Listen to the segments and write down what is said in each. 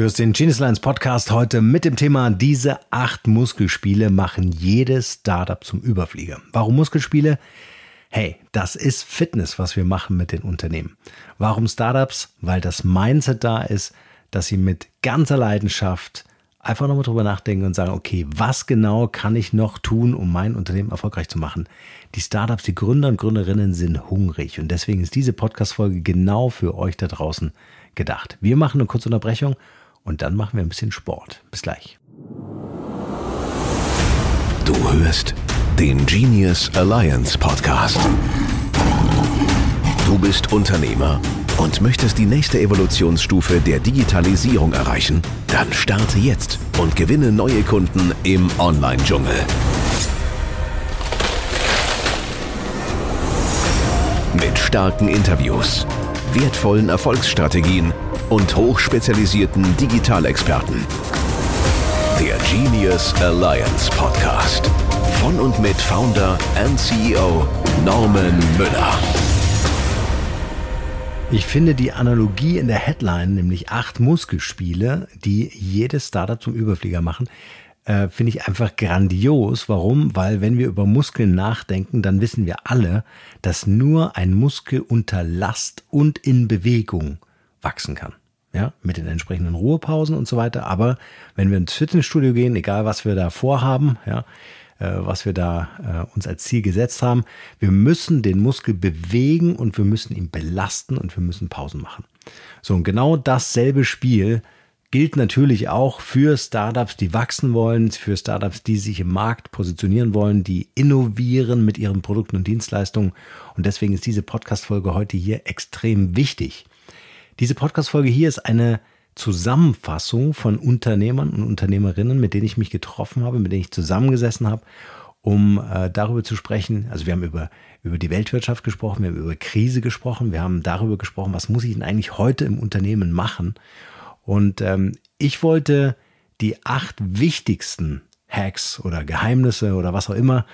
Du hast den Geniuslines Podcast heute mit dem Thema Diese acht Muskelspiele machen jedes Startup zum Überflieger. Warum Muskelspiele? Hey, das ist Fitness, was wir machen mit den Unternehmen. Warum Startups? Weil das Mindset da ist, dass sie mit ganzer Leidenschaft einfach nochmal drüber nachdenken und sagen, okay, was genau kann ich noch tun, um mein Unternehmen erfolgreich zu machen? Die Startups, die Gründer und Gründerinnen sind hungrig und deswegen ist diese Podcast-Folge genau für euch da draußen gedacht. Wir machen eine kurze Unterbrechung und dann machen wir ein bisschen Sport. Bis gleich. Du hörst den Genius Alliance Podcast. Du bist Unternehmer und möchtest die nächste Evolutionsstufe der Digitalisierung erreichen? Dann starte jetzt und gewinne neue Kunden im Online-Dschungel. Mit starken Interviews, wertvollen Erfolgsstrategien und hochspezialisierten Digitalexperten. Der Genius Alliance Podcast. Von und mit Founder and CEO Norman Müller. Ich finde die Analogie in der Headline, nämlich acht Muskelspiele, die jedes Startup zum Überflieger machen, äh, finde ich einfach grandios. Warum? Weil wenn wir über Muskeln nachdenken, dann wissen wir alle, dass nur ein Muskel unter Last und in Bewegung wachsen kann ja, mit den entsprechenden Ruhepausen und so weiter. Aber wenn wir ins Fitnessstudio gehen, egal was wir da vorhaben, ja, äh, was wir da äh, uns als Ziel gesetzt haben, wir müssen den Muskel bewegen und wir müssen ihn belasten und wir müssen Pausen machen. So, und genau dasselbe Spiel gilt natürlich auch für Startups, die wachsen wollen, für Startups, die sich im Markt positionieren wollen, die innovieren mit ihren Produkten und Dienstleistungen. Und deswegen ist diese Podcast-Folge heute hier extrem wichtig. Diese Podcast-Folge hier ist eine Zusammenfassung von Unternehmern und Unternehmerinnen, mit denen ich mich getroffen habe, mit denen ich zusammengesessen habe, um äh, darüber zu sprechen. Also wir haben über, über die Weltwirtschaft gesprochen, wir haben über Krise gesprochen, wir haben darüber gesprochen, was muss ich denn eigentlich heute im Unternehmen machen. Und ähm, ich wollte die acht wichtigsten Hacks oder Geheimnisse oder was auch immer,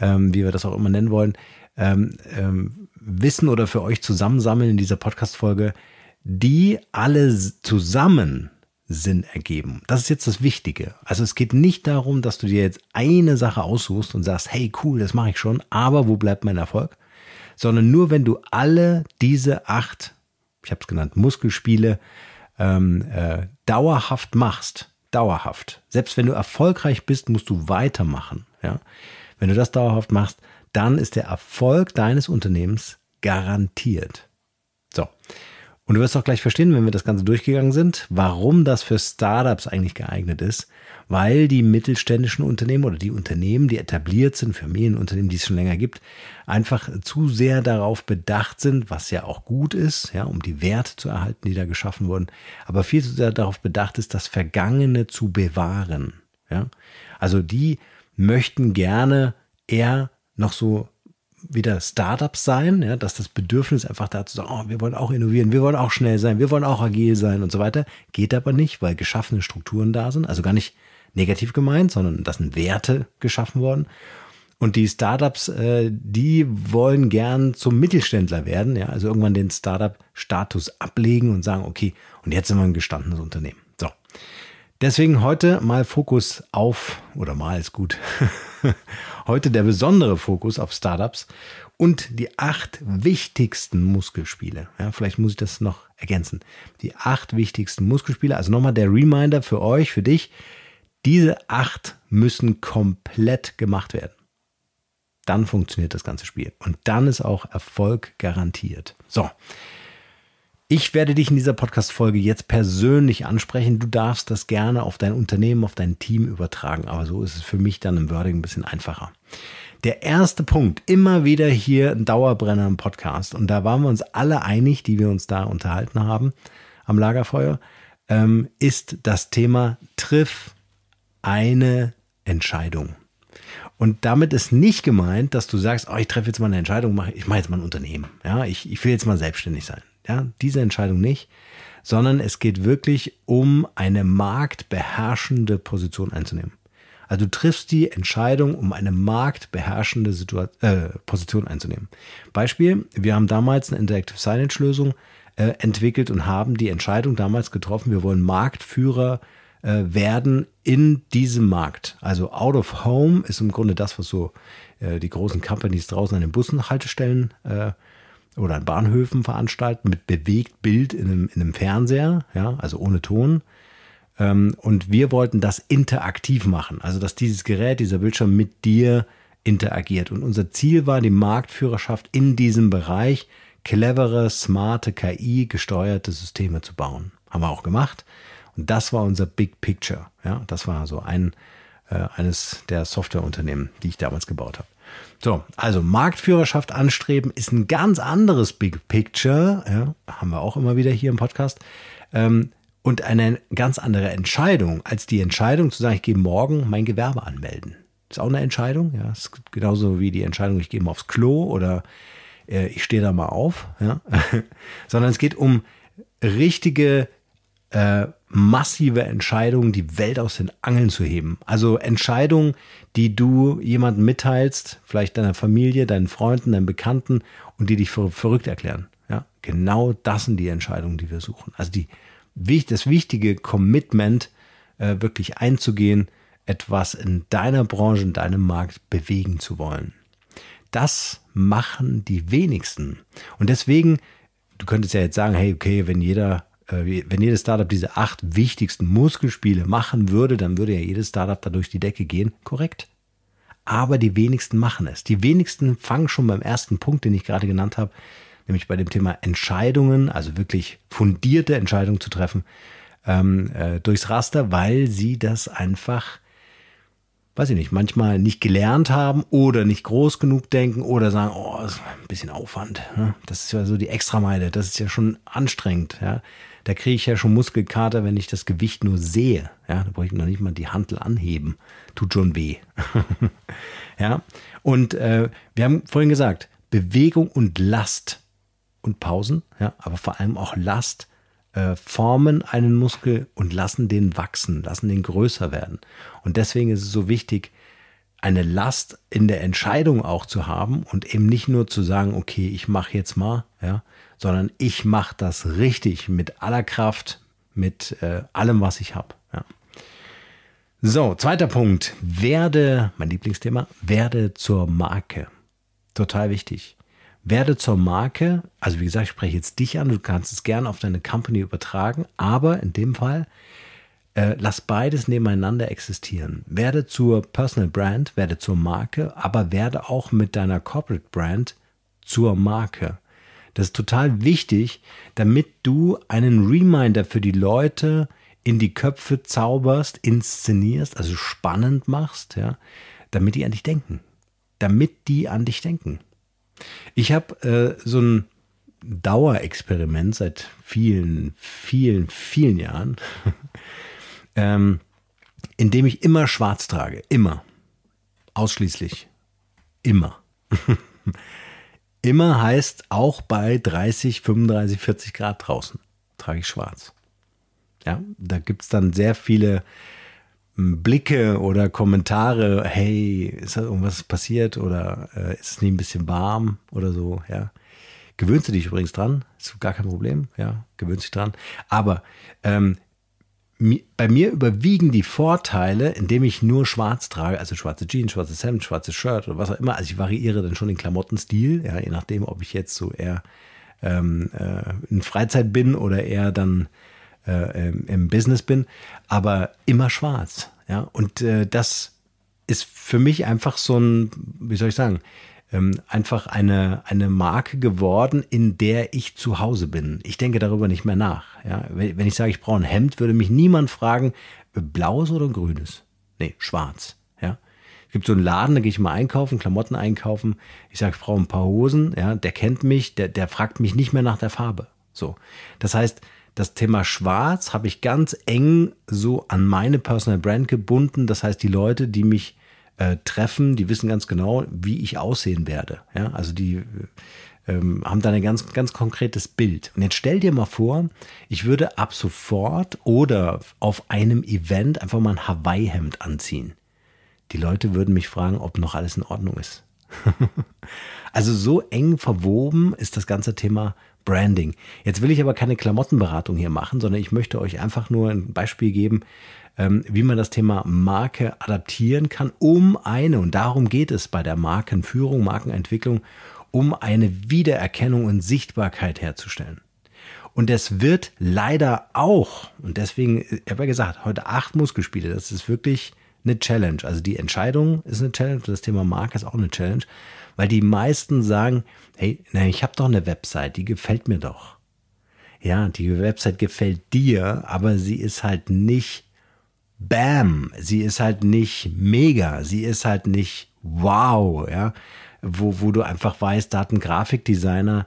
ähm, wie wir das auch immer nennen wollen, ähm, ähm, wissen oder für euch zusammensammeln in dieser Podcast-Folge, die alle zusammen Sinn ergeben. Das ist jetzt das Wichtige. Also es geht nicht darum, dass du dir jetzt eine Sache aussuchst und sagst, hey cool, das mache ich schon, aber wo bleibt mein Erfolg? Sondern nur wenn du alle diese acht, ich habe es genannt, Muskelspiele ähm, äh, dauerhaft machst, dauerhaft. Selbst wenn du erfolgreich bist, musst du weitermachen. Ja? Wenn du das dauerhaft machst, dann ist der Erfolg deines Unternehmens garantiert. So, und du wirst auch gleich verstehen, wenn wir das Ganze durchgegangen sind, warum das für Startups eigentlich geeignet ist. Weil die mittelständischen Unternehmen oder die Unternehmen, die etabliert sind, Familienunternehmen, die es schon länger gibt, einfach zu sehr darauf bedacht sind, was ja auch gut ist, ja, um die Werte zu erhalten, die da geschaffen wurden, aber viel zu sehr darauf bedacht ist, das Vergangene zu bewahren. Ja. Also die möchten gerne eher noch so wieder Startups sein, ja, dass das Bedürfnis einfach dazu sagt, oh, wir wollen auch innovieren, wir wollen auch schnell sein, wir wollen auch agil sein und so weiter. Geht aber nicht, weil geschaffene Strukturen da sind, also gar nicht negativ gemeint, sondern das sind Werte geschaffen worden. Und die Startups, äh, die wollen gern zum Mittelständler werden, ja, also irgendwann den Startup-Status ablegen und sagen, okay, und jetzt sind wir ein gestandenes Unternehmen. So. Deswegen heute mal Fokus auf, oder mal ist gut, Heute der besondere Fokus auf Startups und die acht wichtigsten Muskelspiele. Ja, vielleicht muss ich das noch ergänzen. Die acht wichtigsten Muskelspiele. Also nochmal der Reminder für euch, für dich. Diese acht müssen komplett gemacht werden. Dann funktioniert das ganze Spiel. Und dann ist auch Erfolg garantiert. So. Ich werde dich in dieser Podcast-Folge jetzt persönlich ansprechen. Du darfst das gerne auf dein Unternehmen, auf dein Team übertragen. Aber so ist es für mich dann im Wording ein bisschen einfacher. Der erste Punkt, immer wieder hier ein Dauerbrenner im Podcast. Und da waren wir uns alle einig, die wir uns da unterhalten haben am Lagerfeuer, ähm, ist das Thema Triff eine Entscheidung. Und damit ist nicht gemeint, dass du sagst, oh, ich treffe jetzt mal eine Entscheidung, mach, ich mache jetzt mal ein Unternehmen. Ja, ich, ich will jetzt mal selbstständig sein. Ja, diese Entscheidung nicht, sondern es geht wirklich um eine marktbeherrschende Position einzunehmen. Also du triffst die Entscheidung, um eine marktbeherrschende Situa äh, Position einzunehmen. Beispiel, wir haben damals eine Interactive Signage-Lösung äh, entwickelt und haben die Entscheidung damals getroffen, wir wollen Marktführer äh, werden in diesem Markt. Also out of home ist im Grunde das, was so äh, die großen Companies draußen an den Bussen, Haltestellen äh, oder an Bahnhöfen veranstalten, mit bewegt Bild in einem, in einem Fernseher, ja, also ohne Ton. Ähm, und wir wollten das interaktiv machen, also dass dieses Gerät, dieser Bildschirm mit dir interagiert. Und unser Ziel war die Marktführerschaft in diesem Bereich, clevere, smarte KI gesteuerte Systeme zu bauen. Haben wir auch gemacht. Und das war unser Big Picture. Ja, das war so ein, äh, eines der Softwareunternehmen, die ich damals gebaut habe. So, also Marktführerschaft anstreben ist ein ganz anderes Big Picture, ja, haben wir auch immer wieder hier im Podcast, ähm, und eine ganz andere Entscheidung als die Entscheidung zu sagen, ich gehe morgen mein Gewerbe anmelden. Ist auch eine Entscheidung, ja, ist genauso wie die Entscheidung, ich gehe mal aufs Klo oder äh, ich stehe da mal auf, ja. sondern es geht um richtige äh, massive Entscheidungen, die Welt aus den Angeln zu heben. Also Entscheidungen, die du jemandem mitteilst, vielleicht deiner Familie, deinen Freunden, deinen Bekannten und die dich für verrückt erklären. Ja, genau das sind die Entscheidungen, die wir suchen. Also die das wichtige Commitment, äh, wirklich einzugehen, etwas in deiner Branche, in deinem Markt bewegen zu wollen. Das machen die wenigsten. Und deswegen, du könntest ja jetzt sagen, hey, okay, wenn jeder äh, wenn jedes Startup diese acht wichtigsten Muskelspiele machen würde, dann würde ja jedes Startup da durch die Decke gehen. Korrekt. Aber die wenigsten machen es. Die wenigsten fangen schon beim ersten Punkt, den ich gerade genannt habe, nämlich bei dem Thema Entscheidungen, also wirklich fundierte Entscheidungen zu treffen, ähm, äh, durchs Raster, weil sie das einfach, weiß ich nicht, manchmal nicht gelernt haben oder nicht groß genug denken oder sagen, oh, das ist ein bisschen Aufwand. Ne? Das ist ja so die Extrameile, das ist ja schon anstrengend. Ja? Da kriege ich ja schon Muskelkater, wenn ich das Gewicht nur sehe. Ja? Da brauche ich noch nicht mal die Hantel anheben. Tut schon weh. ja? Und äh, wir haben vorhin gesagt, Bewegung und Last und Pausen, ja, aber vor allem auch Last äh, formen einen Muskel und lassen den wachsen, lassen den größer werden. Und deswegen ist es so wichtig, eine Last in der Entscheidung auch zu haben und eben nicht nur zu sagen, okay, ich mache jetzt mal, ja, sondern ich mache das richtig mit aller Kraft, mit äh, allem, was ich habe. Ja. So, zweiter Punkt. Werde, mein Lieblingsthema, werde zur Marke. Total wichtig werde zur Marke, also wie gesagt, ich spreche jetzt dich an, du kannst es gerne auf deine Company übertragen, aber in dem Fall äh, lass beides nebeneinander existieren. Werde zur Personal Brand, werde zur Marke, aber werde auch mit deiner Corporate Brand zur Marke. Das ist total wichtig, damit du einen Reminder für die Leute in die Köpfe zauberst, inszenierst, also spannend machst, ja, damit die an dich denken. Damit die an dich denken. Ich habe äh, so ein Dauerexperiment seit vielen, vielen, vielen Jahren, ähm, in dem ich immer schwarz trage. Immer. Ausschließlich. Immer. immer heißt auch bei 30, 35, 40 Grad draußen trage ich schwarz. Ja, da gibt es dann sehr viele Blicke oder Kommentare, hey, ist da irgendwas passiert oder äh, ist es nicht ein bisschen warm oder so, ja. Gewöhnst du dich übrigens dran, ist gar kein Problem, ja, gewöhnst dich dran. Aber ähm, bei mir überwiegen die Vorteile, indem ich nur schwarz trage, also schwarze Jeans, schwarzes Hemd, schwarzes Shirt oder was auch immer. Also ich variiere dann schon den Klamottenstil, ja, je nachdem, ob ich jetzt so eher ähm, äh, in Freizeit bin oder eher dann äh, im Business bin, aber immer schwarz. Ja? Und äh, das ist für mich einfach so ein, wie soll ich sagen, ähm, einfach eine, eine Marke geworden, in der ich zu Hause bin. Ich denke darüber nicht mehr nach. Ja? Wenn, wenn ich sage, ich brauche ein Hemd, würde mich niemand fragen, äh, blaues oder grünes? Nee, schwarz. Ja? Es gibt so einen Laden, da gehe ich mal einkaufen, Klamotten einkaufen. Ich sage, ich brauche ein paar Hosen. Ja? Der kennt mich, der, der fragt mich nicht mehr nach der Farbe. So. Das heißt, das Thema Schwarz habe ich ganz eng so an meine Personal Brand gebunden. Das heißt, die Leute, die mich äh, treffen, die wissen ganz genau, wie ich aussehen werde. Ja, also die ähm, haben da ein ganz, ganz konkretes Bild. Und jetzt stell dir mal vor, ich würde ab sofort oder auf einem Event einfach mal ein Hawaii-Hemd anziehen. Die Leute würden mich fragen, ob noch alles in Ordnung ist. also so eng verwoben ist das ganze Thema Branding. Jetzt will ich aber keine Klamottenberatung hier machen, sondern ich möchte euch einfach nur ein Beispiel geben, ähm, wie man das Thema Marke adaptieren kann, um eine, und darum geht es bei der Markenführung, Markenentwicklung, um eine Wiedererkennung und Sichtbarkeit herzustellen. Und das wird leider auch, und deswegen, äh, ich habe ja gesagt, heute acht Muskelspiele, das ist wirklich eine Challenge. Also die Entscheidung ist eine Challenge, das Thema Marke ist auch eine Challenge. Weil die meisten sagen, hey, na, ich habe doch eine Website, die gefällt mir doch. Ja, die Website gefällt dir, aber sie ist halt nicht bam, sie ist halt nicht mega, sie ist halt nicht wow, ja, wo, wo du einfach weißt, da hat ein Grafikdesigner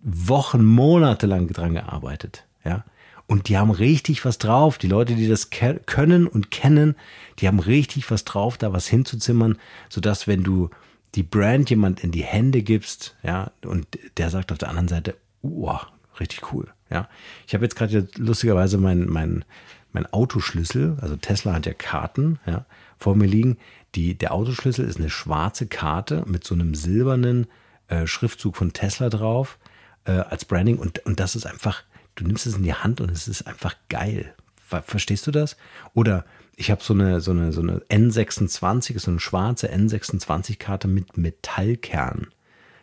Wochen, Monate lang dran gearbeitet, ja. Und die haben richtig was drauf. Die Leute, die das ke können und kennen, die haben richtig was drauf, da was hinzuzimmern, sodass, wenn du die Brand jemand in die Hände gibst, ja, und der sagt auf der anderen Seite, wow, richtig cool, ja. Ich habe jetzt gerade lustigerweise meinen mein, mein Autoschlüssel, also Tesla hat ja Karten, ja, vor mir liegen. Die, der Autoschlüssel ist eine schwarze Karte mit so einem silbernen äh, Schriftzug von Tesla drauf äh, als Branding und, und das ist einfach, du nimmst es in die Hand und es ist einfach geil, Verstehst du das? Oder ich habe so eine, so, eine, so eine N26, so eine schwarze N26-Karte mit Metallkern.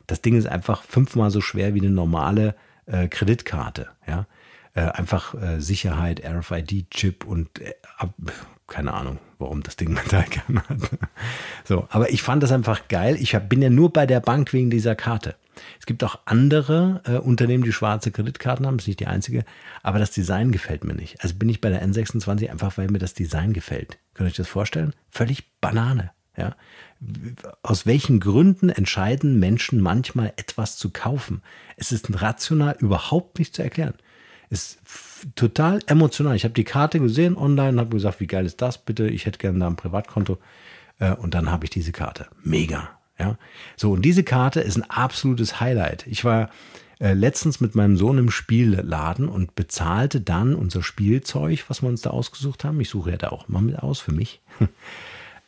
Das Ding ist einfach fünfmal so schwer wie eine normale äh, Kreditkarte. Ja? Äh, einfach äh, Sicherheit, RFID-Chip und äh, ab, keine Ahnung, warum das Ding Metallkern hat. so, aber ich fand das einfach geil. Ich hab, bin ja nur bei der Bank wegen dieser Karte. Es gibt auch andere äh, Unternehmen, die schwarze Kreditkarten haben, das ist nicht die einzige, aber das Design gefällt mir nicht. Also bin ich bei der N26 einfach, weil mir das Design gefällt. Könnt ihr euch das vorstellen? Völlig Banane. Ja? Aus welchen Gründen entscheiden Menschen manchmal etwas zu kaufen? Es ist rational überhaupt nicht zu erklären. Ist total emotional. Ich habe die Karte gesehen online und habe gesagt, wie geil ist das bitte? Ich hätte gerne da ein Privatkonto. Äh, und dann habe ich diese Karte. Mega. Ja? So, und diese Karte ist ein absolutes Highlight. Ich war äh, letztens mit meinem Sohn im Spielladen und bezahlte dann unser Spielzeug, was wir uns da ausgesucht haben. Ich suche ja da auch mal mit aus für mich.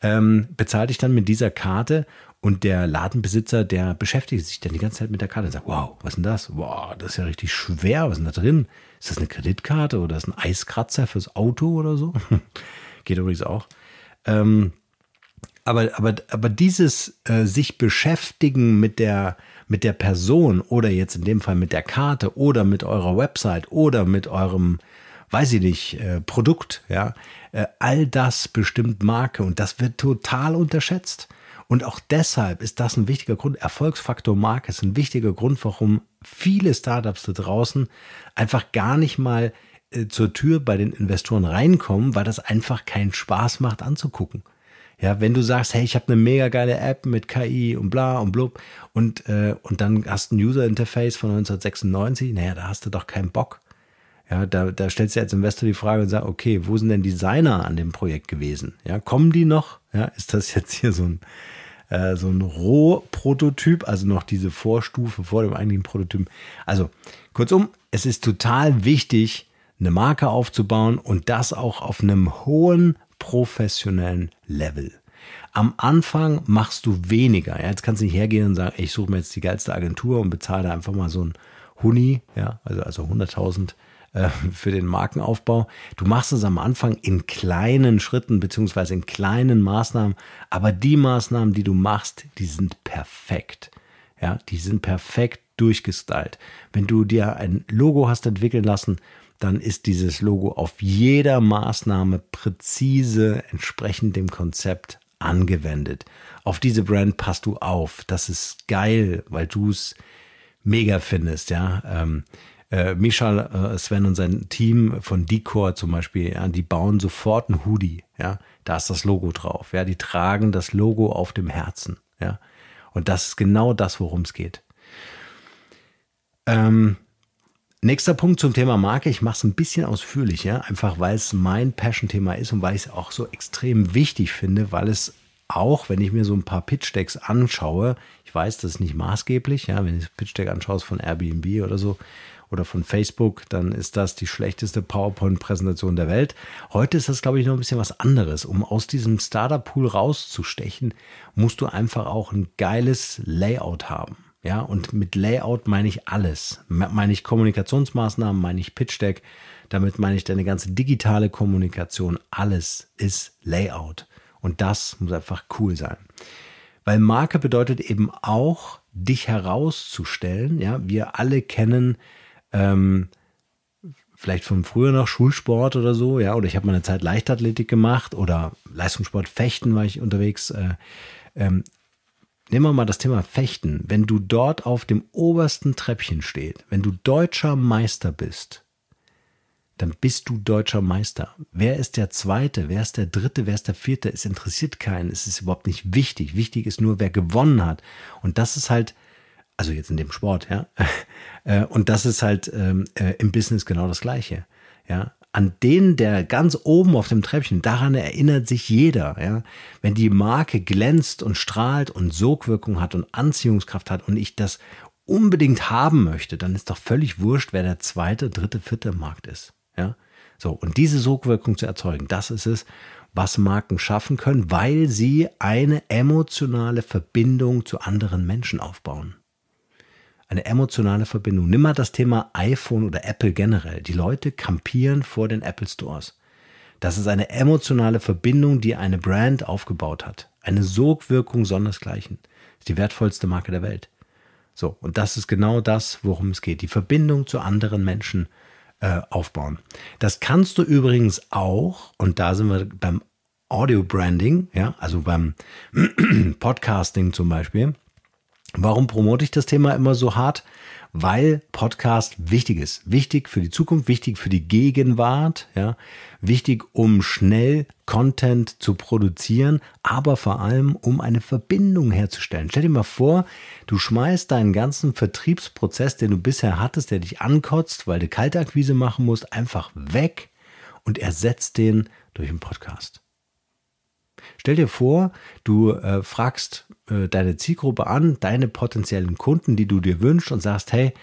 ähm, bezahlte ich dann mit dieser Karte und der Ladenbesitzer, der beschäftigt sich dann die ganze Zeit mit der Karte und sagt, wow, was ist denn das? Wow, das ist ja richtig schwer, was ist denn da drin? Ist das eine Kreditkarte oder ist ein Eiskratzer fürs Auto oder so? Geht übrigens auch. Ähm, aber, aber, aber dieses äh, sich beschäftigen mit der, mit der Person oder jetzt in dem Fall mit der Karte oder mit eurer Website oder mit eurem, weiß ich nicht, äh, Produkt, ja, äh, all das bestimmt Marke und das wird total unterschätzt. Und auch deshalb ist das ein wichtiger Grund. Erfolgsfaktor Marke ist ein wichtiger Grund, warum viele Startups da draußen einfach gar nicht mal äh, zur Tür bei den Investoren reinkommen, weil das einfach keinen Spaß macht anzugucken. Ja, wenn du sagst, hey, ich habe eine mega geile App mit KI und bla und blub und, äh, und dann hast du ein User-Interface von 1996, naja, da hast du doch keinen Bock. Ja, da, da stellst du als Investor die Frage und sagst, okay, wo sind denn Designer an dem Projekt gewesen? Ja, kommen die noch? Ja, ist das jetzt hier so ein, äh, so ein Rohprototyp, also noch diese Vorstufe vor dem eigentlichen Prototypen? Also, kurzum, es ist total wichtig, eine Marke aufzubauen und das auch auf einem hohen professionellen Level. Am Anfang machst du weniger. Ja, jetzt kannst du nicht hergehen und sagen, ich suche mir jetzt die geilste Agentur und bezahle einfach mal so ein Huni, ja, also, also 100.000 äh, für den Markenaufbau. Du machst es am Anfang in kleinen Schritten bzw. in kleinen Maßnahmen, aber die Maßnahmen, die du machst, die sind perfekt. Ja, die sind perfekt durchgestylt. Wenn du dir ein Logo hast entwickeln lassen dann ist dieses Logo auf jeder Maßnahme präzise entsprechend dem Konzept angewendet. Auf diese Brand passt du auf. Das ist geil, weil du es mega findest, ja. Ähm, äh, Michal, äh, Sven und sein Team von Decor zum Beispiel, ja, die bauen sofort ein Hoodie, ja. Da ist das Logo drauf, ja. Die tragen das Logo auf dem Herzen, ja. Und das ist genau das, worum es geht. Ähm, Nächster Punkt zum Thema Marke. Ich mache es ein bisschen ausführlicher, einfach weil es mein Passion-Thema ist und weil ich es auch so extrem wichtig finde, weil es auch, wenn ich mir so ein paar Pitch-Decks anschaue, ich weiß, das ist nicht maßgeblich, ja, wenn ich das Pitch-Deck anschaust von Airbnb oder so oder von Facebook, dann ist das die schlechteste PowerPoint-Präsentation der Welt. Heute ist das, glaube ich, noch ein bisschen was anderes. Um aus diesem Startup-Pool rauszustechen, musst du einfach auch ein geiles Layout haben. Ja, und mit Layout meine ich alles. Meine ich Kommunikationsmaßnahmen, meine ich Pitch Deck, damit meine ich deine ganze digitale Kommunikation. Alles ist Layout. Und das muss einfach cool sein. Weil Marke bedeutet eben auch, dich herauszustellen. Ja, wir alle kennen ähm, vielleicht von früher noch Schulsport oder so, ja, oder ich habe meine Zeit Leichtathletik gemacht oder Leistungssport, Fechten war ich unterwegs. Äh, ähm, nehmen wir mal das Thema Fechten. Wenn du dort auf dem obersten Treppchen steht, wenn du deutscher Meister bist, dann bist du deutscher Meister. Wer ist der Zweite? Wer ist der Dritte? Wer ist der Vierte? Es interessiert keinen. Es ist überhaupt nicht wichtig. Wichtig ist nur, wer gewonnen hat. Und das ist halt, also jetzt in dem Sport, ja. Äh, und das ist halt ähm, äh, im Business genau das Gleiche. Ja, an den, der ganz oben auf dem Treppchen, daran erinnert sich jeder. Ja? Wenn die Marke glänzt und strahlt und Sogwirkung hat und Anziehungskraft hat und ich das unbedingt haben möchte, dann ist doch völlig wurscht, wer der zweite, dritte, vierte Markt ist. Ja? So, und diese Sogwirkung zu erzeugen, das ist es, was Marken schaffen können, weil sie eine emotionale Verbindung zu anderen Menschen aufbauen eine emotionale Verbindung. Nimm mal das Thema iPhone oder Apple generell. Die Leute kampieren vor den Apple Stores. Das ist eine emotionale Verbindung, die eine Brand aufgebaut hat. Eine Sogwirkung sondersgleichen. Ist die wertvollste Marke der Welt. So, und das ist genau das, worum es geht. Die Verbindung zu anderen Menschen äh, aufbauen. Das kannst du übrigens auch, und da sind wir beim Audio Branding, ja, also beim Podcasting zum Beispiel, Warum promote ich das Thema immer so hart? Weil Podcast wichtig ist. Wichtig für die Zukunft, wichtig für die Gegenwart, ja. Wichtig, um schnell Content zu produzieren, aber vor allem, um eine Verbindung herzustellen. Stell dir mal vor, du schmeißt deinen ganzen Vertriebsprozess, den du bisher hattest, der dich ankotzt, weil du Kaltakquise machen musst, einfach weg und ersetzt den durch einen Podcast. Stell dir vor, du äh, fragst äh, deine Zielgruppe an, deine potenziellen Kunden, die du dir wünschst und sagst, hey,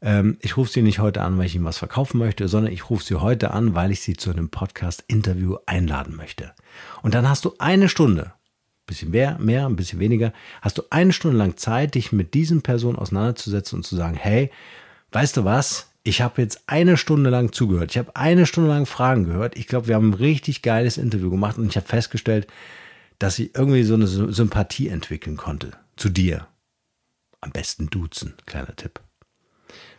ähm, ich rufe sie nicht heute an, weil ich ihnen was verkaufen möchte, sondern ich rufe sie heute an, weil ich sie zu einem Podcast-Interview einladen möchte. Und dann hast du eine Stunde, ein bisschen mehr, mehr, ein bisschen weniger, hast du eine Stunde lang Zeit, dich mit diesen Personen auseinanderzusetzen und zu sagen, hey, weißt du was? Ich habe jetzt eine Stunde lang zugehört. Ich habe eine Stunde lang Fragen gehört. Ich glaube, wir haben ein richtig geiles Interview gemacht und ich habe festgestellt, dass ich irgendwie so eine Sympathie entwickeln konnte zu dir. Am besten duzen, kleiner Tipp.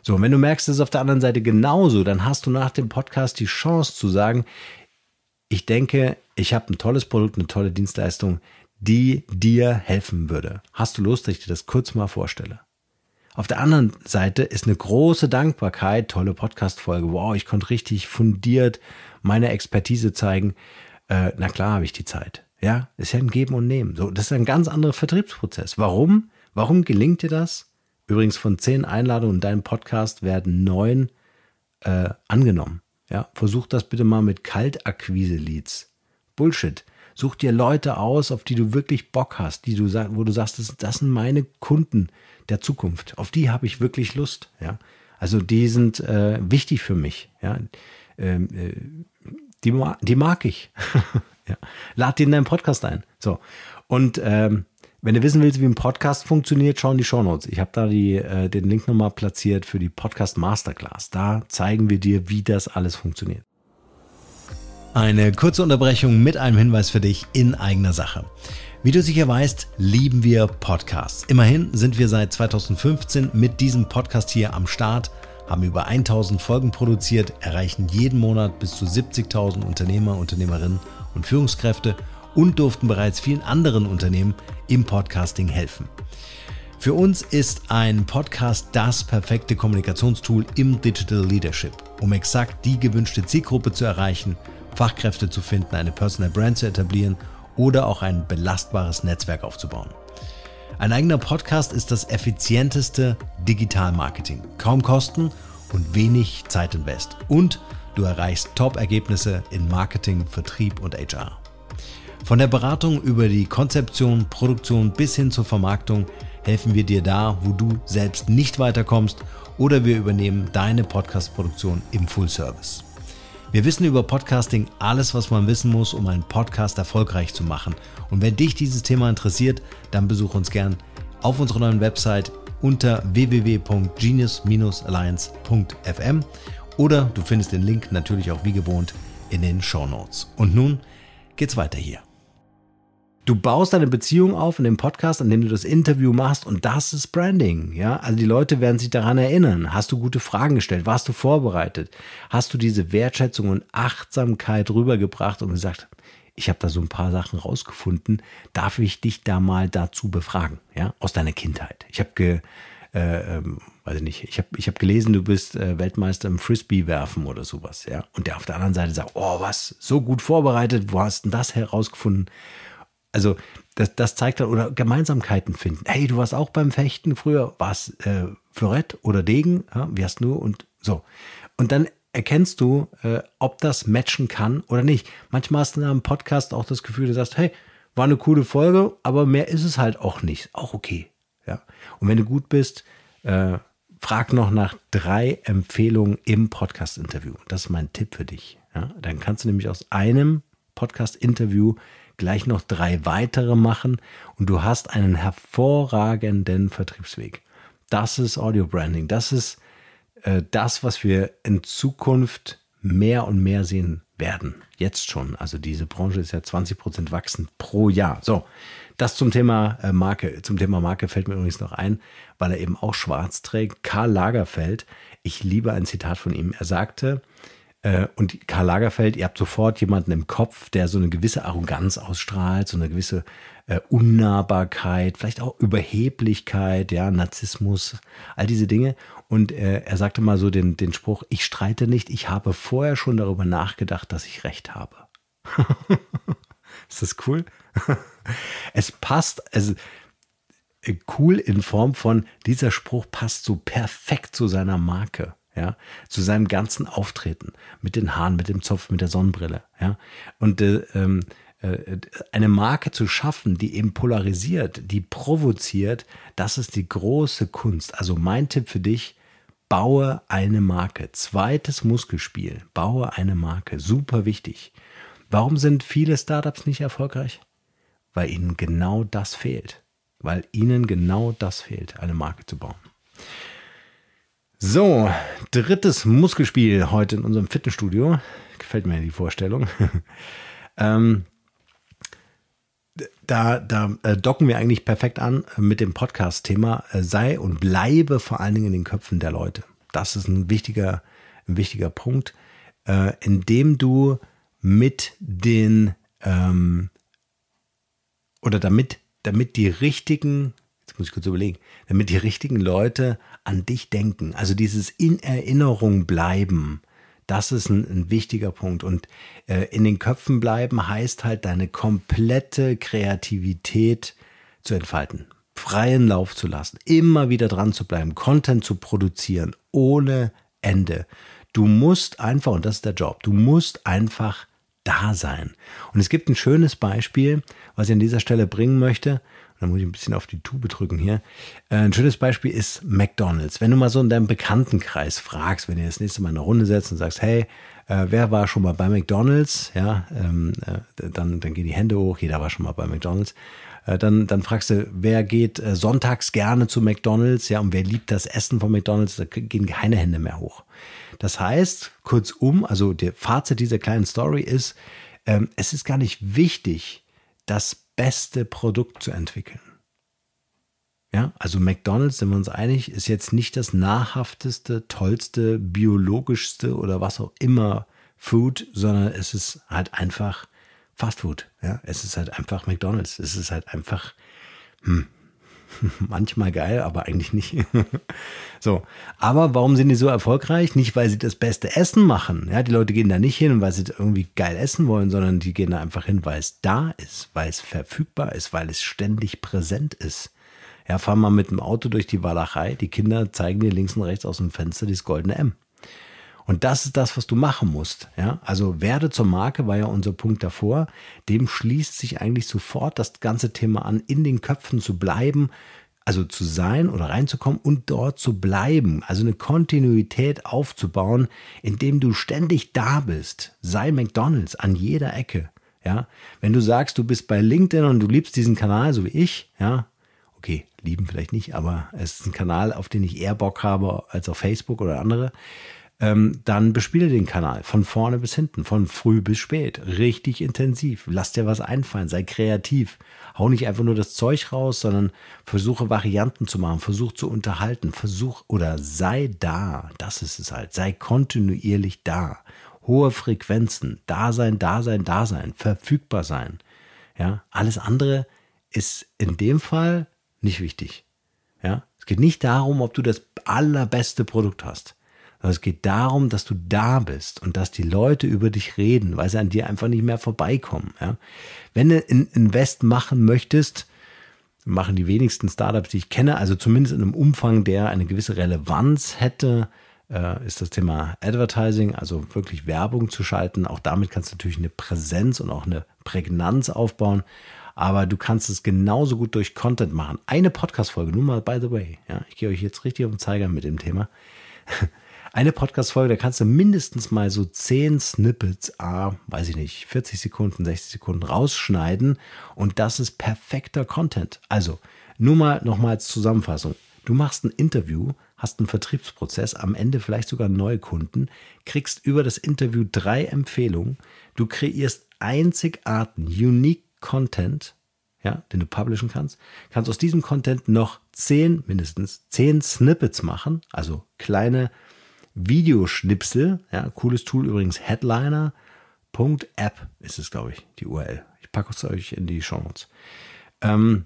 So, und wenn du merkst, es ist auf der anderen Seite genauso, dann hast du nach dem Podcast die Chance zu sagen, ich denke, ich habe ein tolles Produkt, eine tolle Dienstleistung, die dir helfen würde. Hast du Lust, dass ich dir das kurz mal vorstelle? Auf der anderen Seite ist eine große Dankbarkeit, tolle Podcast-Folge. Wow, ich konnte richtig fundiert meine Expertise zeigen. Äh, na klar, habe ich die Zeit. Ja, ist ja ein Geben und Nehmen. So, das ist ein ganz anderer Vertriebsprozess. Warum? Warum gelingt dir das? Übrigens von zehn Einladungen in deinem Podcast werden neun äh, angenommen. Ja, versuch das bitte mal mit Kaltakquise-Leads. Bullshit. Such dir Leute aus, auf die du wirklich Bock hast, die du wo du sagst, das, das sind meine Kunden der Zukunft. Auf die habe ich wirklich Lust. Ja, also die sind äh, wichtig für mich. Ja, ähm, äh, die, die mag ich. Ja. Lad den in deinen Podcast ein. So. Und ähm, wenn du wissen willst, wie ein Podcast funktioniert, schau in die Shownotes. Ich habe da die, äh, den Link nochmal platziert für die Podcast Masterclass. Da zeigen wir dir, wie das alles funktioniert. Eine kurze Unterbrechung mit einem Hinweis für dich in eigener Sache. Wie du sicher weißt, lieben wir Podcasts. Immerhin sind wir seit 2015 mit diesem Podcast hier am Start, haben über 1000 Folgen produziert, erreichen jeden Monat bis zu 70.000 Unternehmer, Unternehmerinnen und Führungskräfte und durften bereits vielen anderen Unternehmen im Podcasting helfen. Für uns ist ein Podcast das perfekte Kommunikationstool im Digital Leadership, um exakt die gewünschte Zielgruppe zu erreichen, Fachkräfte zu finden, eine Personal Brand zu etablieren oder auch ein belastbares Netzwerk aufzubauen. Ein eigener Podcast ist das effizienteste Digital Marketing. Kaum Kosten und wenig Zeitinvest. Und Du erreichst Top-Ergebnisse in Marketing, Vertrieb und HR. Von der Beratung über die Konzeption, Produktion bis hin zur Vermarktung helfen wir dir da, wo du selbst nicht weiterkommst oder wir übernehmen deine Podcast-Produktion im Full-Service. Wir wissen über Podcasting alles, was man wissen muss, um einen Podcast erfolgreich zu machen. Und wenn dich dieses Thema interessiert, dann besuch uns gern auf unserer neuen Website unter www.genius-alliance.fm oder du findest den Link natürlich auch wie gewohnt in den Show Notes. Und nun geht's weiter hier. Du baust deine Beziehung auf in dem Podcast, an dem du das Interview machst und das ist Branding, ja? Also die Leute werden sich daran erinnern. Hast du gute Fragen gestellt? Warst du vorbereitet? Hast du diese Wertschätzung und Achtsamkeit rübergebracht und gesagt, ich habe da so ein paar Sachen rausgefunden, darf ich dich da mal dazu befragen, ja? Aus deiner Kindheit. Ich habe äh, ähm, weiß ich nicht, ich habe ich hab gelesen, du bist äh, Weltmeister im Frisbee-Werfen oder sowas, ja. Und der auf der anderen Seite sagt, oh, was, so gut vorbereitet, wo hast denn das herausgefunden? Also, das, das zeigt dann, oder Gemeinsamkeiten finden. Hey, du warst auch beim Fechten früher, warst äh, Florett oder Degen, ja, wie hast du und so. Und dann erkennst du, äh, ob das matchen kann oder nicht. Manchmal hast du in einem Podcast auch das Gefühl, du sagst, hey, war eine coole Folge, aber mehr ist es halt auch nicht. Auch okay. Ja. Und wenn du gut bist, äh, frag noch nach drei Empfehlungen im Podcast-Interview. Das ist mein Tipp für dich. Ja. Dann kannst du nämlich aus einem Podcast-Interview gleich noch drei weitere machen und du hast einen hervorragenden Vertriebsweg. Das ist Audio Branding. Das ist äh, das, was wir in Zukunft mehr und mehr sehen werden. Jetzt schon. Also diese Branche ist ja 20% wachsend pro Jahr. So, das zum Thema äh, Marke. Zum Thema Marke fällt mir übrigens noch ein, weil er eben auch schwarz trägt. Karl Lagerfeld, ich liebe ein Zitat von ihm. Er sagte, äh, und Karl Lagerfeld, ihr habt sofort jemanden im Kopf, der so eine gewisse Arroganz ausstrahlt, so eine gewisse äh, Unnahbarkeit, vielleicht auch Überheblichkeit, ja, Narzissmus, all diese Dinge. Und äh, er sagte mal so den, den Spruch, ich streite nicht, ich habe vorher schon darüber nachgedacht, dass ich recht habe. Ist das cool? es passt, also äh, cool in Form von, dieser Spruch passt so perfekt zu seiner Marke. Ja, zu seinem ganzen Auftreten, mit den Haaren, mit dem Zopf, mit der Sonnenbrille, ja. Und äh, ähm, äh, eine Marke zu schaffen, die eben polarisiert, die provoziert, das ist die große Kunst. Also mein Tipp für dich, baue eine Marke. Zweites Muskelspiel, baue eine Marke. Super wichtig. Warum sind viele Startups nicht erfolgreich? weil ihnen genau das fehlt. Weil ihnen genau das fehlt, eine Marke zu bauen. So, drittes Muskelspiel heute in unserem Fitnessstudio. Gefällt mir die Vorstellung. ähm, da, da äh, docken wir eigentlich perfekt an mit dem Podcast-Thema äh, sei und bleibe vor allen Dingen in den Köpfen der Leute. Das ist ein wichtiger, ein wichtiger Punkt, äh, indem du mit den ähm, oder damit, damit die richtigen, jetzt muss ich kurz überlegen, damit die richtigen Leute an dich denken. Also dieses in Erinnerung bleiben, das ist ein, ein wichtiger Punkt. Und äh, in den Köpfen bleiben heißt halt, deine komplette Kreativität zu entfalten, freien Lauf zu lassen, immer wieder dran zu bleiben, Content zu produzieren, ohne Ende. Du musst einfach, und das ist der Job, du musst einfach da sein. Und es gibt ein schönes Beispiel, was ich an dieser Stelle bringen möchte. Da muss ich ein bisschen auf die Tube drücken hier. Äh, ein schönes Beispiel ist McDonalds. Wenn du mal so in deinem Bekanntenkreis fragst, wenn ihr das nächste Mal eine Runde setzt und sagst, hey, äh, wer war schon mal bei McDonalds? Ja, ähm, äh, dann, dann gehen die Hände hoch, jeder war schon mal bei McDonalds. Äh, dann, dann fragst du, wer geht äh, sonntags gerne zu McDonalds, ja, und wer liebt das Essen von McDonalds, da gehen keine Hände mehr hoch. Das heißt, kurzum, also der Fazit dieser kleinen Story ist, ähm, es ist gar nicht wichtig, das beste Produkt zu entwickeln. Ja, also McDonald's, sind wir uns einig, ist jetzt nicht das nahrhafteste, tollste, biologischste oder was auch immer Food, sondern es ist halt einfach Fast Food. Ja? Es ist halt einfach McDonalds. Es ist halt einfach hm, manchmal geil, aber eigentlich nicht. so, aber warum sind die so erfolgreich? Nicht, weil sie das beste Essen machen. Ja, die Leute gehen da nicht hin, weil sie irgendwie geil essen wollen, sondern die gehen da einfach hin, weil es da ist, weil es verfügbar ist, weil es ständig präsent ist. Ja, fahren wir mit dem Auto durch die Walachei, die Kinder zeigen dir links und rechts aus dem Fenster das goldene M. Und das ist das, was du machen musst. Ja? Also werde zur Marke war ja unser Punkt davor. Dem schließt sich eigentlich sofort das ganze Thema an, in den Köpfen zu bleiben, also zu sein oder reinzukommen und dort zu bleiben. Also eine Kontinuität aufzubauen, indem du ständig da bist. Sei McDonald's an jeder Ecke. Ja? Wenn du sagst, du bist bei LinkedIn und du liebst diesen Kanal, so wie ich, ja, okay, lieben vielleicht nicht, aber es ist ein Kanal, auf den ich eher Bock habe als auf Facebook oder andere ähm, dann bespiele den Kanal von vorne bis hinten, von früh bis spät, richtig intensiv. Lass dir was einfallen, sei kreativ. Hau nicht einfach nur das Zeug raus, sondern versuche Varianten zu machen, versuch zu unterhalten, versuch oder sei da. Das ist es halt. Sei kontinuierlich da. Hohe Frequenzen, Dasein, da sein, verfügbar sein. Ja, alles andere ist in dem Fall nicht wichtig. Ja, es geht nicht darum, ob du das allerbeste Produkt hast es geht darum, dass du da bist und dass die Leute über dich reden, weil sie an dir einfach nicht mehr vorbeikommen. Ja? Wenn du ein Invest machen möchtest, machen die wenigsten Startups, die ich kenne, also zumindest in einem Umfang, der eine gewisse Relevanz hätte, äh, ist das Thema Advertising, also wirklich Werbung zu schalten. Auch damit kannst du natürlich eine Präsenz und auch eine Prägnanz aufbauen. Aber du kannst es genauso gut durch Content machen. Eine Podcast-Folge, nur mal by the way. Ja, ich gehe euch jetzt richtig auf den Zeiger mit dem Thema eine Podcast-Folge, da kannst du mindestens mal so zehn Snippets, ah, weiß ich nicht, 40 Sekunden, 60 Sekunden rausschneiden und das ist perfekter Content. Also, nur mal nochmals Zusammenfassung. Du machst ein Interview, hast einen Vertriebsprozess, am Ende vielleicht sogar neue Kunden, kriegst über das Interview drei Empfehlungen, du kreierst einzigartigen, unique Content, ja, den du publishen kannst, kannst aus diesem Content noch zehn, mindestens zehn Snippets machen, also kleine Videoschnipsel. Ja, cooles Tool übrigens, headliner.app ist es, glaube ich, die URL. Ich packe es euch in die Show Notes. Ähm,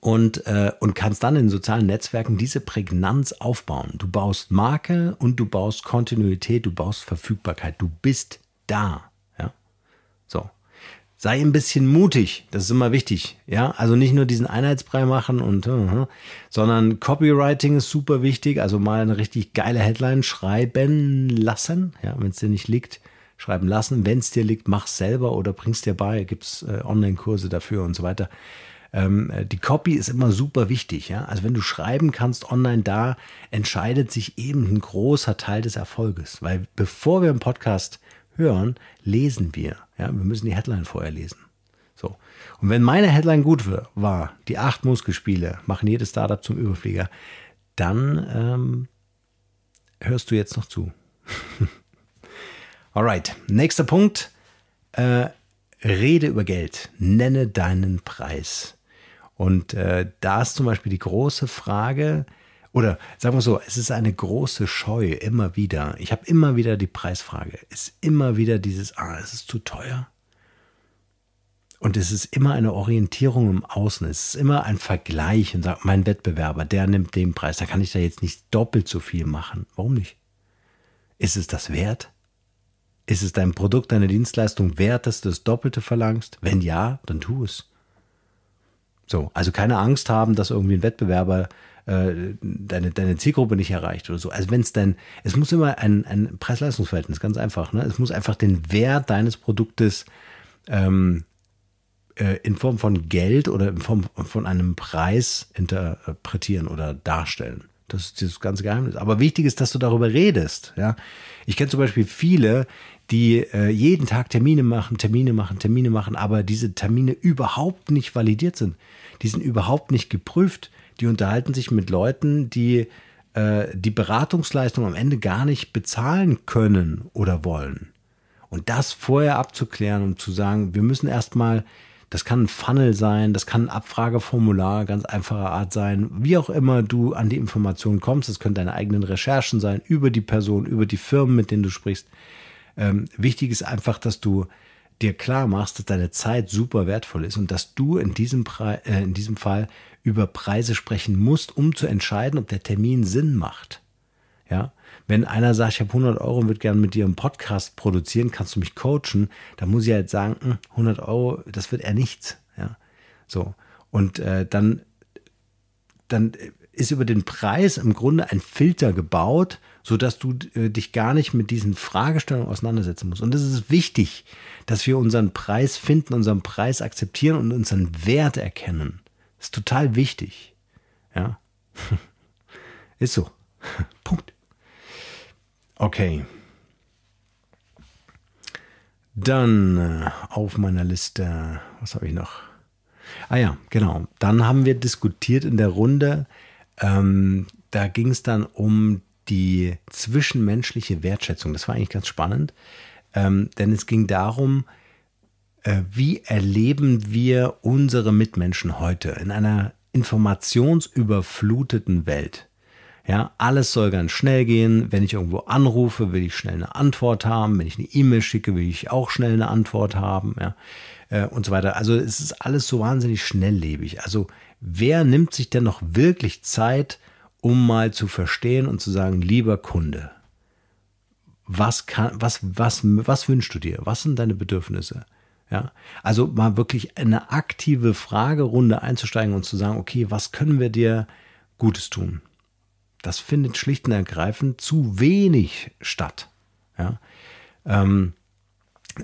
und, äh, und kannst dann in sozialen Netzwerken diese Prägnanz aufbauen. Du baust Marke und du baust Kontinuität, du baust Verfügbarkeit, du bist da sei ein bisschen mutig. Das ist immer wichtig. Ja, also nicht nur diesen Einheitsbrei machen und, äh, äh, sondern Copywriting ist super wichtig. Also mal eine richtig geile Headline schreiben lassen. Ja, wenn es dir nicht liegt, schreiben lassen. Wenn es dir liegt, mach selber oder bring's dir bei. Gibt's äh, Online-Kurse dafür und so weiter. Ähm, äh, die Copy ist immer super wichtig. Ja? Also wenn du schreiben kannst online, da entscheidet sich eben ein großer Teil des Erfolges. Weil bevor wir einen Podcast hören, lesen wir. Ja, wir müssen die Headline vorher lesen. So. Und wenn meine Headline gut war, die acht Muskelspiele machen jedes Startup zum Überflieger, dann ähm, hörst du jetzt noch zu. Alright, nächster Punkt. Äh, rede über Geld, nenne deinen Preis. Und äh, da ist zum Beispiel die große Frage, oder sagen wir so, es ist eine große Scheu immer wieder. Ich habe immer wieder die Preisfrage. Es ist immer wieder dieses, ah, es ist zu teuer. Und es ist immer eine Orientierung im Außen. Es ist immer ein Vergleich und sagt, mein Wettbewerber, der nimmt den Preis, da kann ich da jetzt nicht doppelt so viel machen. Warum nicht? Ist es das wert? Ist es dein Produkt, deine Dienstleistung wert, dass du das Doppelte verlangst? Wenn ja, dann tu es. So, also keine Angst haben, dass irgendwie ein Wettbewerber äh, deine, deine Zielgruppe nicht erreicht oder so. Also wenn es denn, es muss immer ein, ein Preis-Leistungs-Verhältnis, ganz einfach. Ne? Es muss einfach den Wert deines Produktes ähm, äh, in Form von Geld oder in Form von einem Preis interpretieren oder darstellen. Das ist dieses ganze Geheimnis. Aber wichtig ist, dass du darüber redest. Ja? Ich kenne zum Beispiel viele, die äh, jeden Tag Termine machen, Termine machen, Termine machen, aber diese Termine überhaupt nicht validiert sind. Die sind überhaupt nicht geprüft die unterhalten sich mit Leuten, die äh, die Beratungsleistung am Ende gar nicht bezahlen können oder wollen. Und das vorher abzuklären, um zu sagen, wir müssen erstmal, das kann ein Funnel sein, das kann ein Abfrageformular ganz einfacher Art sein, wie auch immer du an die Informationen kommst, das können deine eigenen Recherchen sein, über die Person, über die Firmen, mit denen du sprichst. Ähm, wichtig ist einfach, dass du dir klar machst, dass deine Zeit super wertvoll ist und dass du in diesem, Pre äh, in diesem Fall über Preise sprechen musst, um zu entscheiden, ob der Termin Sinn macht. Ja, wenn einer sagt, ich habe 100 Euro und würde gerne mit dir einen Podcast produzieren, kannst du mich coachen, dann muss ich halt sagen, 100 hm, Euro, das wird eher nichts. Ja, so. Und äh, dann, dann ist über den Preis im Grunde ein Filter gebaut, sodass du äh, dich gar nicht mit diesen Fragestellungen auseinandersetzen musst. Und es ist wichtig, dass wir unseren Preis finden, unseren Preis akzeptieren und unseren Wert erkennen. Ist total wichtig. Ja. Ist so. Punkt. Okay. Dann äh, auf meiner Liste, was habe ich noch? Ah ja, genau. Dann haben wir diskutiert in der Runde. Ähm, da ging es dann um die zwischenmenschliche Wertschätzung. Das war eigentlich ganz spannend, ähm, denn es ging darum, äh, wie erleben wir unsere Mitmenschen heute in einer informationsüberfluteten Welt? Ja, alles soll ganz schnell gehen. Wenn ich irgendwo anrufe, will ich schnell eine Antwort haben. Wenn ich eine E-Mail schicke, will ich auch schnell eine Antwort haben. Ja, äh, und so weiter. Also es ist alles so wahnsinnig schnelllebig. Also wer nimmt sich denn noch wirklich Zeit, um mal zu verstehen und zu sagen, lieber Kunde, was, kann, was, was, was wünschst du dir? Was sind deine Bedürfnisse? Ja, also mal wirklich eine aktive Fragerunde einzusteigen und zu sagen, okay, was können wir dir Gutes tun? Das findet schlicht und ergreifend zu wenig statt. Ja, ähm,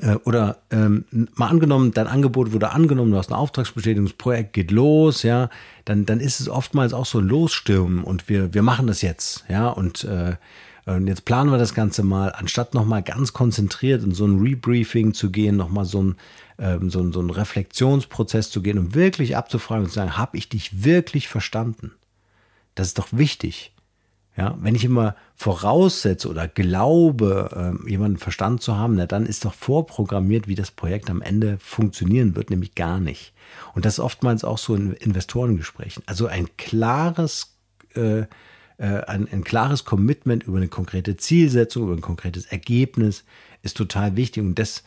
äh, oder ähm, mal angenommen, dein Angebot wurde angenommen, du hast ein Auftragsbestätigungsprojekt, geht los, ja, dann, dann ist es oftmals auch so ein Losstürmen und wir, wir machen das jetzt, ja, und äh, und jetzt planen wir das Ganze mal, anstatt nochmal ganz konzentriert in so ein Rebriefing zu gehen, nochmal ähm, so ein so, einen, so einen Reflexionsprozess zu gehen um wirklich abzufragen und zu sagen, habe ich dich wirklich verstanden? Das ist doch wichtig. Ja, wenn ich immer voraussetze oder glaube, ähm, jemanden verstanden zu haben, na, dann ist doch vorprogrammiert, wie das Projekt am Ende funktionieren wird, nämlich gar nicht. Und das ist oftmals auch so in Investorengesprächen. Also ein klares äh, äh, ein, ein klares Commitment über eine konkrete Zielsetzung, über ein konkretes Ergebnis ist total wichtig und das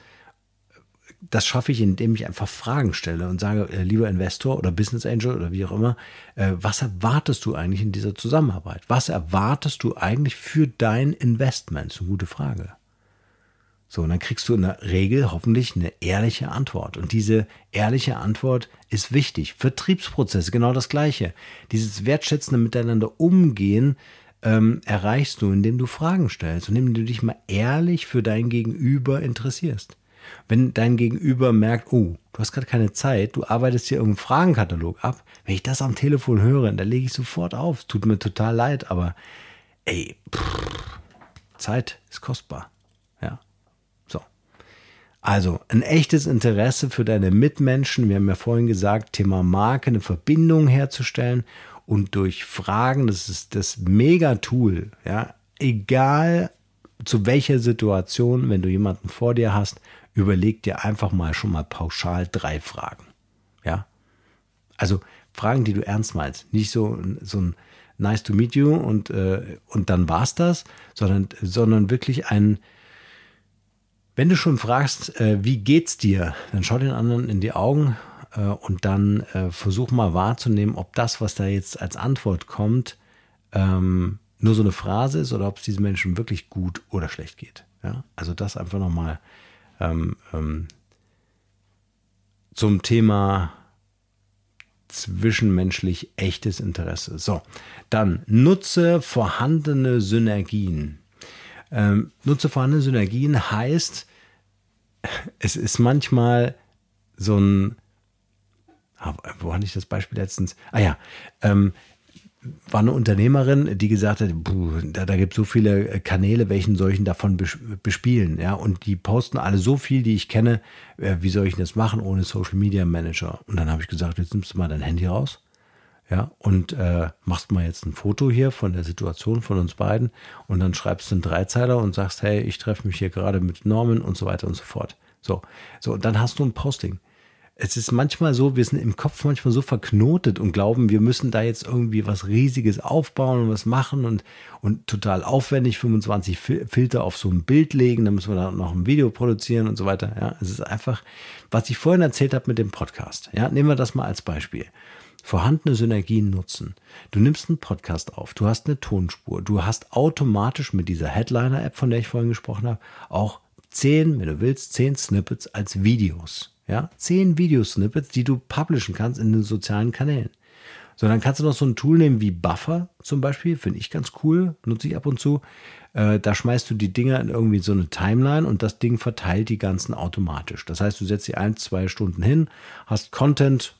das schaffe ich, indem ich einfach Fragen stelle und sage, äh, lieber Investor oder Business Angel oder wie auch immer, äh, was erwartest du eigentlich in dieser Zusammenarbeit? Was erwartest du eigentlich für dein Investment? Das ist eine gute Frage. So, und dann kriegst du in der Regel hoffentlich eine ehrliche Antwort. Und diese ehrliche Antwort ist wichtig. Vertriebsprozesse, genau das Gleiche. Dieses wertschätzende Miteinander umgehen ähm, erreichst du, indem du Fragen stellst und indem du dich mal ehrlich für dein Gegenüber interessierst. Wenn dein Gegenüber merkt, oh, du hast gerade keine Zeit, du arbeitest hier irgendeinen Fragenkatalog ab, wenn ich das am Telefon höre, dann lege ich sofort auf. Tut mir total leid, aber ey, pff, Zeit ist kostbar. Also ein echtes Interesse für deine Mitmenschen, wir haben ja vorhin gesagt, Thema Marke, eine Verbindung herzustellen und durch Fragen, das ist das Mega-Tool, ja, egal zu welcher Situation, wenn du jemanden vor dir hast, überleg dir einfach mal schon mal pauschal drei Fragen, ja. Also Fragen, die du ernst meinst, nicht so, so ein nice to meet you und, äh, und dann war's das, sondern, sondern wirklich ein, wenn du schon fragst, äh, wie geht's dir, dann schau den anderen in die Augen äh, und dann äh, versuch mal wahrzunehmen, ob das, was da jetzt als Antwort kommt, ähm, nur so eine Phrase ist oder ob es diesen Menschen wirklich gut oder schlecht geht. Ja? Also das einfach nochmal ähm, ähm, zum Thema zwischenmenschlich echtes Interesse. So, dann nutze vorhandene Synergien. Ähm, nur vorhandene Synergien heißt, es ist manchmal so ein, ah, wo hatte ich das Beispiel letztens? Ah ja, ähm, war eine Unternehmerin, die gesagt hat, puh, da, da gibt es so viele äh, Kanäle, welchen solchen davon bespielen, ja, und die posten alle so viel, die ich kenne, äh, wie soll ich das machen ohne Social Media Manager? Und dann habe ich gesagt, jetzt nimmst du mal dein Handy raus ja, und äh, machst mal jetzt ein Foto hier von der Situation von uns beiden und dann schreibst du einen Dreizeiler und sagst, hey, ich treffe mich hier gerade mit Norman und so weiter und so fort. So, so, und dann hast du ein Posting. Es ist manchmal so, wir sind im Kopf manchmal so verknotet und glauben, wir müssen da jetzt irgendwie was Riesiges aufbauen und was machen und, und total aufwendig 25 Filter auf so ein Bild legen, dann müssen wir da noch ein Video produzieren und so weiter. Ja, es ist einfach, was ich vorhin erzählt habe mit dem Podcast. Ja, nehmen wir das mal als Beispiel vorhandene Synergien nutzen. Du nimmst einen Podcast auf, du hast eine Tonspur, du hast automatisch mit dieser Headliner-App, von der ich vorhin gesprochen habe, auch zehn, wenn du willst, zehn Snippets als Videos. Ja, zehn Videosnippets, die du publishen kannst in den sozialen Kanälen. So, dann kannst du noch so ein Tool nehmen wie Buffer zum Beispiel, finde ich ganz cool, nutze ich ab und zu. Äh, da schmeißt du die Dinger in irgendwie so eine Timeline und das Ding verteilt die ganzen automatisch. Das heißt, du setzt sie ein, zwei Stunden hin, hast Content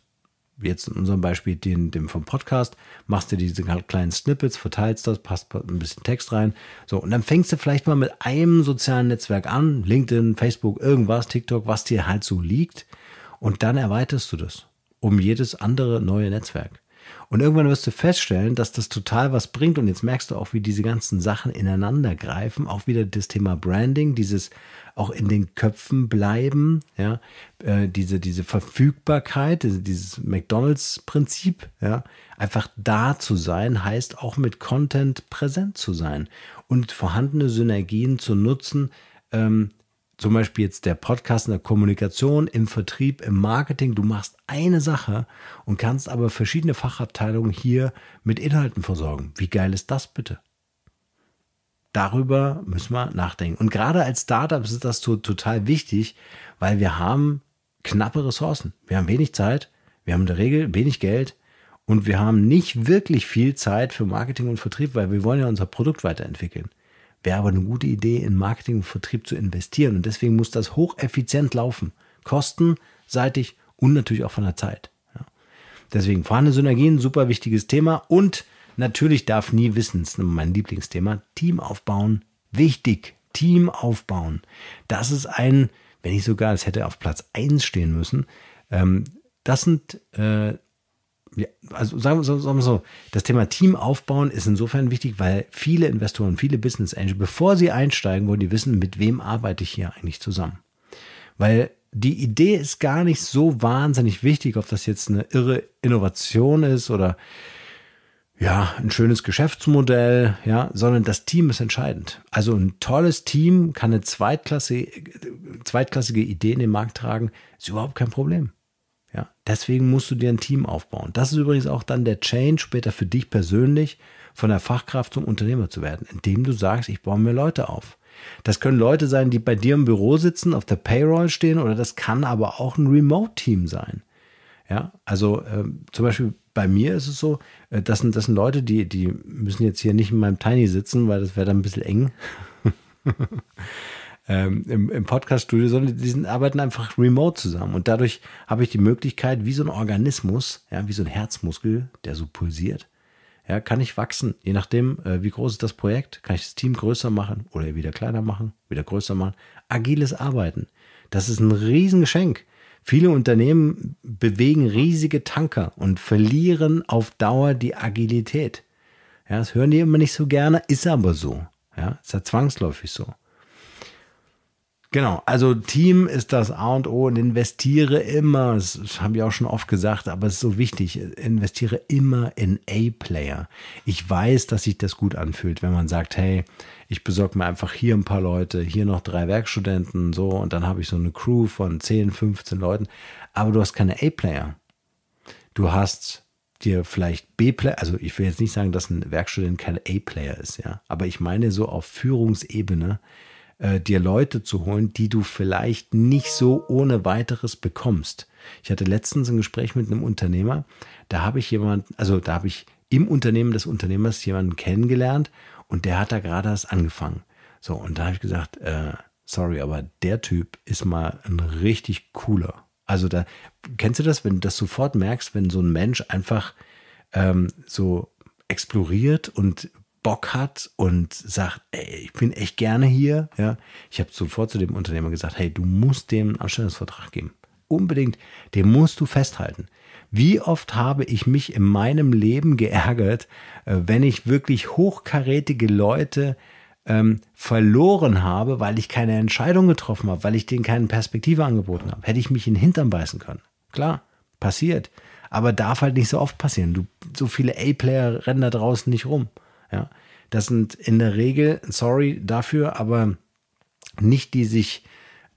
jetzt in unserem Beispiel den, dem vom Podcast, machst du diese halt kleinen Snippets, verteilst das, passt ein bisschen Text rein. So, und dann fängst du vielleicht mal mit einem sozialen Netzwerk an, LinkedIn, Facebook, irgendwas, TikTok, was dir halt so liegt. Und dann erweiterst du das um jedes andere neue Netzwerk. Und irgendwann wirst du feststellen, dass das total was bringt. Und jetzt merkst du auch, wie diese ganzen Sachen ineinander greifen. Auch wieder das Thema Branding, dieses auch in den Köpfen bleiben, ja, äh, diese, diese Verfügbarkeit, dieses McDonalds-Prinzip, ja, einfach da zu sein, heißt auch mit Content präsent zu sein und vorhandene Synergien zu nutzen, ähm, zum Beispiel jetzt der Podcast in der Kommunikation, im Vertrieb, im Marketing, du machst eine Sache und kannst aber verschiedene Fachabteilungen hier mit Inhalten versorgen. Wie geil ist das bitte? Darüber müssen wir nachdenken. Und gerade als Startup ist das total wichtig, weil wir haben knappe Ressourcen. Wir haben wenig Zeit, wir haben in der Regel wenig Geld und wir haben nicht wirklich viel Zeit für Marketing und Vertrieb, weil wir wollen ja unser Produkt weiterentwickeln. Wäre aber eine gute Idee, in Marketing und Vertrieb zu investieren. Und deswegen muss das hocheffizient laufen. Kostenseitig und natürlich auch von der Zeit. Ja. Deswegen vorhandene Synergien, super wichtiges Thema. Und natürlich darf nie wissen, ist mein Lieblingsthema, Team aufbauen. Wichtig, Team aufbauen. Das ist ein, wenn ich sogar, das hätte auf Platz 1 stehen müssen. Ähm, das sind äh, ja, also sagen wir, so, sagen wir so, das Thema Team aufbauen ist insofern wichtig, weil viele Investoren, viele Business Angels, bevor sie einsteigen, wollen die wissen, mit wem arbeite ich hier eigentlich zusammen. Weil die Idee ist gar nicht so wahnsinnig wichtig, ob das jetzt eine irre Innovation ist oder ja, ein schönes Geschäftsmodell, ja, sondern das Team ist entscheidend. Also ein tolles Team kann eine zweitklassige, zweitklassige Idee in den Markt tragen, ist überhaupt kein Problem. Ja, deswegen musst du dir ein Team aufbauen. Das ist übrigens auch dann der Change später für dich persönlich, von der Fachkraft zum Unternehmer zu werden, indem du sagst, ich baue mir Leute auf. Das können Leute sein, die bei dir im Büro sitzen, auf der Payroll stehen, oder das kann aber auch ein Remote-Team sein. Ja, also äh, zum Beispiel bei mir ist es so, äh, das, sind, das sind Leute, die, die müssen jetzt hier nicht in meinem Tiny sitzen, weil das wäre dann ein bisschen eng. ähm, im, im Podcast-Studio, sondern die sind, arbeiten einfach remote zusammen. Und dadurch habe ich die Möglichkeit, wie so ein Organismus, ja, wie so ein Herzmuskel, der so pulsiert, ja, kann ich wachsen. Je nachdem, äh, wie groß ist das Projekt, kann ich das Team größer machen oder wieder kleiner machen, wieder größer machen. Agiles Arbeiten, das ist ein Riesengeschenk. Viele Unternehmen bewegen riesige Tanker und verlieren auf Dauer die Agilität. Ja, das hören die immer nicht so gerne, ist aber so. Ja, ist ja zwangsläufig so. Genau, also Team ist das A und O und investiere immer, das, das habe ich auch schon oft gesagt, aber es ist so wichtig, investiere immer in A-Player. Ich weiß, dass sich das gut anfühlt, wenn man sagt, hey, ich besorge mir einfach hier ein paar Leute, hier noch drei Werkstudenten, so und dann habe ich so eine Crew von 10, 15 Leuten, aber du hast keine A-Player. Du hast dir vielleicht B-Player, also ich will jetzt nicht sagen, dass ein Werkstudent kein A-Player ist, ja, aber ich meine so auf Führungsebene, äh, dir Leute zu holen, die du vielleicht nicht so ohne weiteres bekommst. Ich hatte letztens ein Gespräch mit einem Unternehmer, da habe ich jemanden, also da habe ich im Unternehmen des Unternehmers jemanden kennengelernt und der hat da gerade erst angefangen. So, und da habe ich gesagt, äh, sorry, aber der Typ ist mal ein richtig cooler. Also da, kennst du das, wenn du das sofort merkst, wenn so ein Mensch einfach ähm, so exploriert und Bock hat und sagt, ey, ich bin echt gerne hier, ja, ich habe sofort zu dem Unternehmer gesagt, hey, du musst dem einen Anstellungsvertrag geben. Unbedingt, den musst du festhalten. Wie oft habe ich mich in meinem Leben geärgert, äh, wenn ich wirklich hochkarätige Leute ähm, verloren habe, weil ich keine Entscheidung getroffen habe, weil ich denen keine Perspektive angeboten habe. Hätte ich mich in den Hintern beißen können. Klar, passiert. Aber darf halt nicht so oft passieren. Du, so viele A-Player rennen da draußen nicht rum. Ja, das sind in der Regel, sorry dafür, aber nicht die sich,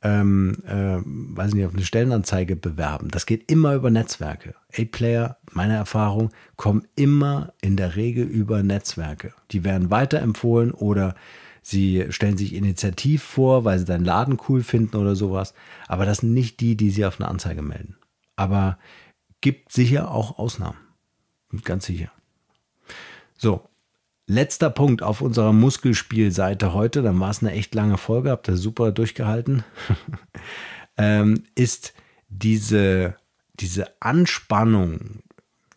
ähm, äh, weiß nicht, auf eine Stellenanzeige bewerben. Das geht immer über Netzwerke. A-Player, meine Erfahrung, kommen immer in der Regel über Netzwerke. Die werden weiterempfohlen oder sie stellen sich initiativ vor, weil sie deinen Laden cool finden oder sowas. Aber das sind nicht die, die sie auf eine Anzeige melden. Aber gibt sicher auch Ausnahmen. Ganz sicher. So, Letzter Punkt auf unserer Muskelspielseite heute, dann war es eine echt lange Folge, habt ihr super durchgehalten, ähm, ist diese, diese Anspannung.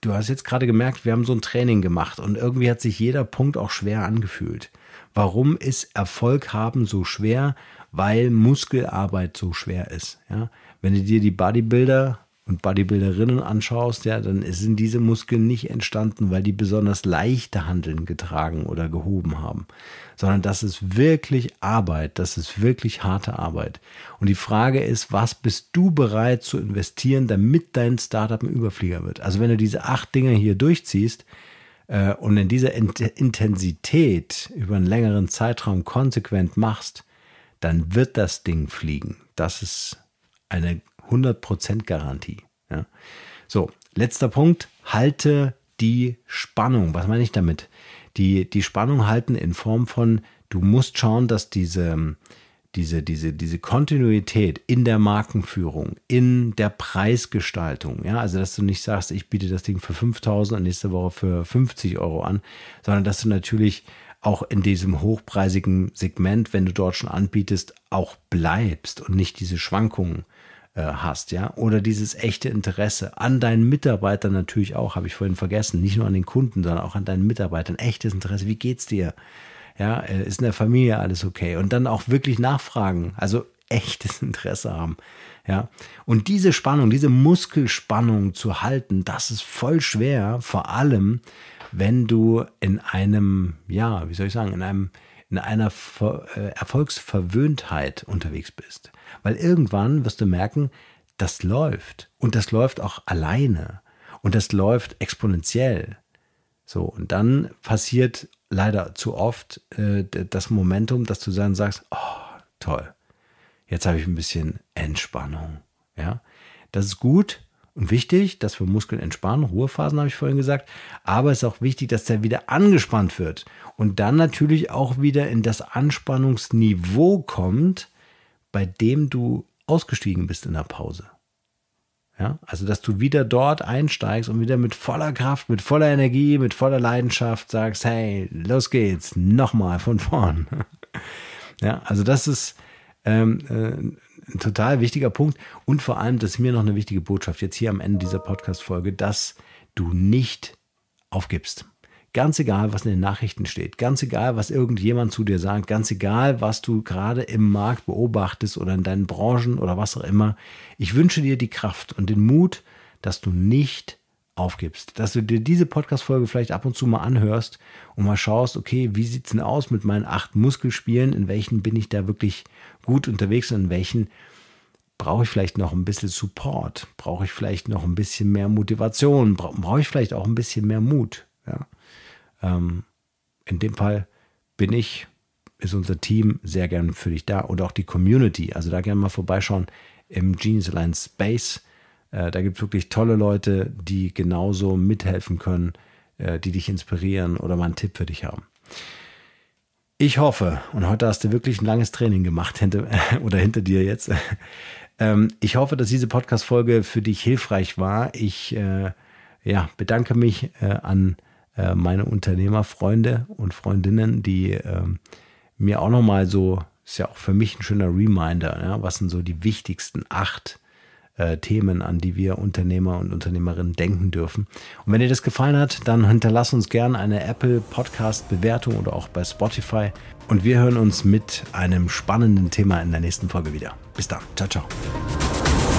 Du hast jetzt gerade gemerkt, wir haben so ein Training gemacht und irgendwie hat sich jeder Punkt auch schwer angefühlt. Warum ist Erfolg haben so schwer? Weil Muskelarbeit so schwer ist. Ja? Wenn du dir die Bodybuilder und Bodybuilderinnen anschaust, ja, dann sind diese Muskeln nicht entstanden, weil die besonders leichte Handeln getragen oder gehoben haben, sondern das ist wirklich Arbeit, das ist wirklich harte Arbeit. Und die Frage ist, was bist du bereit zu investieren, damit dein Startup ein Überflieger wird? Also wenn du diese acht Dinge hier durchziehst, äh, und in dieser in Intensität über einen längeren Zeitraum konsequent machst, dann wird das Ding fliegen. Das ist eine 100% Garantie. Ja. So, letzter Punkt, halte die Spannung. Was meine ich damit? Die, die Spannung halten in Form von, du musst schauen, dass diese, diese, diese, diese Kontinuität in der Markenführung, in der Preisgestaltung, ja, also dass du nicht sagst, ich biete das Ding für 5000 und nächste Woche für 50 Euro an, sondern dass du natürlich auch in diesem hochpreisigen Segment, wenn du dort schon anbietest, auch bleibst und nicht diese Schwankungen äh, hast, ja, oder dieses echte Interesse an deinen Mitarbeitern natürlich auch, habe ich vorhin vergessen, nicht nur an den Kunden, sondern auch an deinen Mitarbeitern, echtes Interesse, wie geht's dir? Ja, äh, ist in der Familie alles okay? Und dann auch wirklich nachfragen, also echtes Interesse haben. Ja, und diese Spannung, diese Muskelspannung zu halten, das ist voll schwer, vor allem, wenn du in einem, ja, wie soll ich sagen, in einem in einer Ver äh, Erfolgsverwöhntheit unterwegs bist. Weil irgendwann wirst du merken, das läuft. Und das läuft auch alleine. Und das läuft exponentiell. So, und dann passiert leider zu oft äh, das Momentum, dass du dann sagst, oh, toll, jetzt habe ich ein bisschen Entspannung. Ja, das ist gut, und wichtig, dass wir Muskeln entspannen. Ruhephasen habe ich vorhin gesagt. Aber es ist auch wichtig, dass der wieder angespannt wird und dann natürlich auch wieder in das Anspannungsniveau kommt, bei dem du ausgestiegen bist in der Pause. Ja, also, dass du wieder dort einsteigst und wieder mit voller Kraft, mit voller Energie, mit voller Leidenschaft sagst, hey, los geht's, nochmal von vorn. ja, also das ist ähm, äh, ein total wichtiger Punkt. Und vor allem, das ist mir noch eine wichtige Botschaft jetzt hier am Ende dieser Podcast-Folge, dass du nicht aufgibst. Ganz egal, was in den Nachrichten steht, ganz egal, was irgendjemand zu dir sagt, ganz egal, was du gerade im Markt beobachtest oder in deinen Branchen oder was auch immer. Ich wünsche dir die Kraft und den Mut, dass du nicht aufgibst. Dass du dir diese Podcast-Folge vielleicht ab und zu mal anhörst und mal schaust, okay, wie sieht es denn aus mit meinen acht Muskelspielen? In welchen bin ich da wirklich gut unterwegs und in welchen brauche ich vielleicht noch ein bisschen Support? Brauche ich vielleicht noch ein bisschen mehr Motivation? Brauche ich vielleicht auch ein bisschen mehr Mut? Ja? Ähm, in dem Fall bin ich, ist unser Team sehr gern für dich da oder auch die Community. Also da gerne mal vorbeischauen im Genius Alliance Space äh, da gibt es wirklich tolle Leute, die genauso mithelfen können, äh, die dich inspirieren oder mal einen Tipp für dich haben. Ich hoffe, und heute hast du wirklich ein langes Training gemacht hinter, oder hinter dir jetzt. Ähm, ich hoffe, dass diese Podcast-Folge für dich hilfreich war. Ich äh, ja, bedanke mich äh, an äh, meine Unternehmerfreunde und Freundinnen, die ähm, mir auch nochmal so, ist ja auch für mich ein schöner Reminder, ja, ne, was sind so die wichtigsten acht äh, Themen, an die wir Unternehmer und Unternehmerinnen denken dürfen. Und wenn dir das gefallen hat, dann hinterlass uns gerne eine Apple Podcast Bewertung oder auch bei Spotify. Und wir hören uns mit einem spannenden Thema in der nächsten Folge wieder. Bis dann. Ciao, ciao.